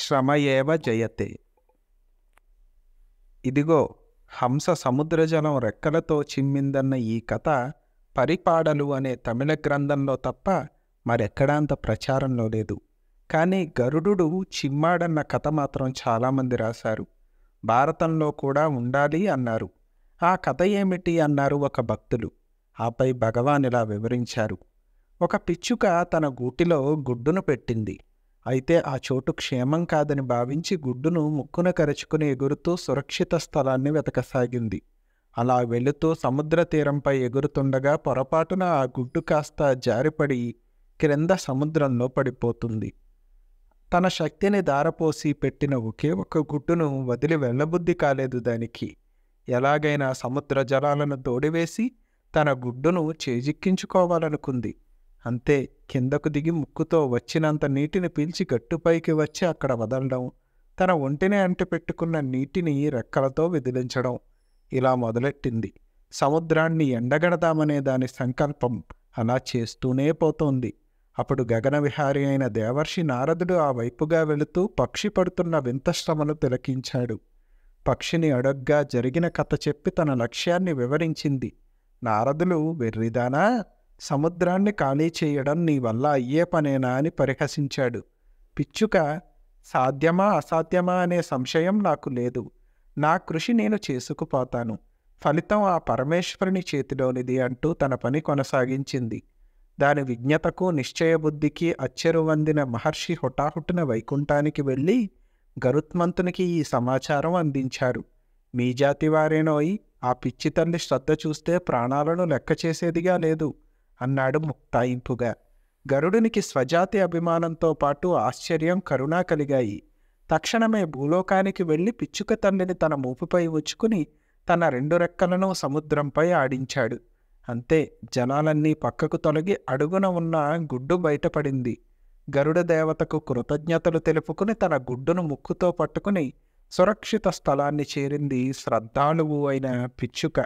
శ్రమయేవ జయతే ఇదిగో హంస సముద్రజలం రెక్కలతో చిమ్మిందన్న ఈ కథ పరిపాడలు అనే తమిళ గ్రంథంలో తప్ప మరెక్కడా అంత ప్రచారంలో లేదు కానీ గరుడు చిమ్మాడన్న కథ మాత్రం చాలామంది రాశారు భారతంలో కూడా ఉండాలి అన్నారు ఆ కథ ఏమిటి అన్నారు ఒక భక్తులు ఆపై భగవాన్ ఇలా వివరించారు ఒక పిచ్చుక తన గూటిలో గుడ్డును పెట్టింది అయితే ఆ చోటు క్షేమం కాదని భావించి గుడ్డును ముక్కున కరుచుకుని ఎగురుతూ సురక్షిత స్థలాన్ని వెతకసాగింది అలా వెళుతూ సముద్ర తీరంపై ఎగురుతుండగా పొరపాటున ఆ గుడ్డు కాస్త జారిపడి క్రింద సముద్రంలో పడిపోతుంది తన శక్తిని దారపోసి పెట్టిన ఒకే ఒక గుడ్డును వదిలి వెళ్ళబుద్ధి కాలేదు దానికి ఎలాగైనా సముద్ర జలాలను తోడివేసి తన గుడ్డును చేజిక్కించుకోవాలనుకుంది అంతే కిందకు దిగి ముక్కుతో వచ్చినంత నీటిని పీల్చి గట్టుపైకి వచ్చి అక్కడ వదలడం తన ఒంటిని అంటిపెట్టుకున్న నీటిని రెక్కలతో విదిలించడం ఇలా మొదలెట్టింది సముద్రాన్ని ఎండగడదామనే దాని సంకల్పం అలా చేస్తూనే పోతోంది అప్పుడు గగనవిహారి అయిన దేవర్షి నారదుడు ఆ వైపుగా వెళుతూ పక్షి పడుతున్న వింతశ్రమను తిలకించాడు పక్షిని అడగ్గా జరిగిన కథ చెప్పి తన లక్ష్యాన్ని వివరించింది నారదులు వెర్రిదానా సముద్రాన్ని ఖాళీ చేయడం నీ వల్ల అయ్యే పనేనా అని పరిహసించాడు పిచ్చుక సాధ్యమా అసాధ్యమా అనే సంశయం నాకు లేదు నా కృషి నేను చేసుకుపోతాను ఫలితం ఆ పరమేశ్వరుని చేతిలోనిది అంటూ తన పని కొనసాగించింది దాని విజ్ఞతకు నిశ్చయబుద్ధికి అచ్చెరువందిన మహర్షి హుటాహుటిన వైకుంఠానికి వెళ్ళి గరుత్మంతునికి ఈ సమాచారం అందించారు మీ జాతి ఆ పిచ్చి తల్లి శ్రద్ధ చూస్తే ప్రాణాలను లెక్క చేసేదిగా లేదు అన్నాడు ముక్తాయింపుగా గరుడునికి స్వజాతి అభిమానంతో పాటు ఆశ్చర్యం కరుణా కలిగాయి తక్షణమే భూలోకానికి వెళ్ళి పిచ్చుక తండ్రిని తన మూపుపై ఉచ్చుకుని తన రెండు రెక్కలను సముద్రంపై ఆడించాడు అంతే జనాలన్నీ పక్కకు తొలగి అడుగున ఉన్న గుడ్డు బయటపడింది గరుడ దేవతకు కృతజ్ఞతలు తెలుపుకుని తన గుడ్డును ముక్కుతో పట్టుకుని సురక్షిత స్థలాన్ని చేరింది శ్రద్ధాళువు అయిన పిచ్చుక